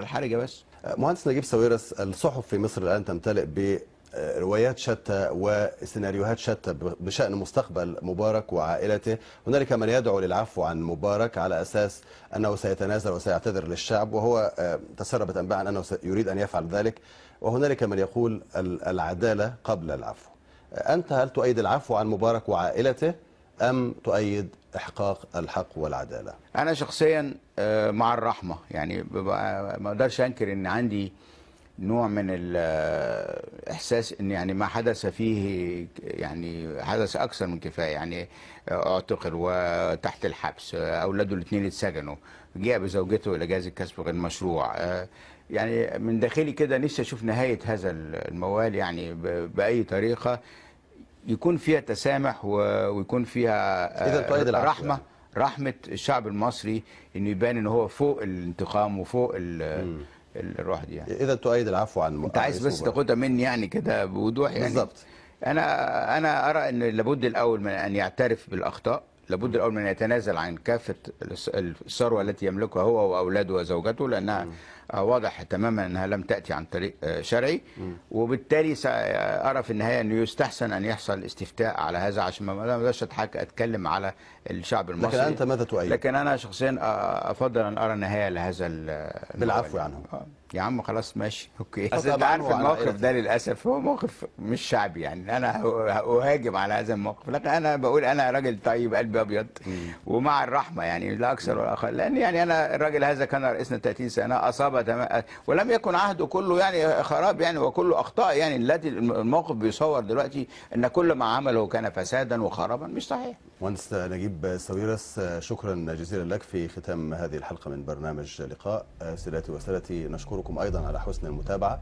الحرجه بس أه، مهندس نجيب ساويرس الصحف في مصر الان تمتلئ بروايات شتى وسيناريوهات شتى بشان مستقبل مبارك وعائلته هنالك من يدعو للعفو عن مبارك على اساس انه سيتنازل وسيعتذر للشعب وهو أه، تسربت انباء عن انه يريد ان يفعل ذلك وهنالك من يقول العداله قبل العفو أه، انت هل تؤيد العفو عن مبارك وعائلته ام تؤيد إحقاق الحق والعدالة أنا شخصيا آه، مع الرحمة يعني ما أقدرش أنكر أن عندي نوع من الاحساس آه، ان يعني ما حدث فيه يعني حدث اكثر من كفايه يعني آه، اعتقل وتحت الحبس اولاده الاثنين اتسجنوا جاء بزوجته الى جهاز الكسب غير مشروع يعني من داخلي كده نفسي اشوف نهايه هذا الموال يعني باي طريقه يكون فيها تسامح ويكون فيها آه، رحمه يعني. رحمه الشعب المصري انه يبان ان هو فوق الانتقام وفوق الروح دي يعني اذا تؤيد العفو عن انت عايز بس تاخدها مني يعني كده بوضوح يعني بالظبط انا انا ارى ان لابد الاول من ان يعترف بالاخطاء لابد الاول من ان يتنازل عن كافه الثروه التي يملكها هو واولاده وزوجته لانها آه، واضح تماما انها لم تاتي عن طريق آه، شرعي وبالتالي آه، ارى في النهايه انه يستحسن ان يحصل استفتاء على هذا عشان ما اقدرش اتكلم على الشعب المصري لكن انت ماذا تؤيد؟ لكن انا شخصيا افضل ان ارى نهايه لهذا بالعفو عنهم يا عم خلاص ماشي اوكي اصل انت عارف الموقف إيه؟ ده للاسف هو موقف مش شعبي يعني انا اهاجم على هذا الموقف لكن انا بقول انا راجل طيب قلبي ابيض ومع الرحمه يعني لا اكثر ولا اقل لان يعني انا الراجل هذا كان رئيسنا 30 سنه اصاب ولم يكن عهده كله يعني خراب يعني وكله اخطاء يعني الذي الموقف بيصور دلوقتي ان كل ما عمله كان فسادا وخرابا مش صحيح. مهندس نجيب ساويرس شكرا جزيلا لك في ختام هذه الحلقه من برنامج لقاء سيداتي وسادتي نشكركم ايضا على حسن المتابعه.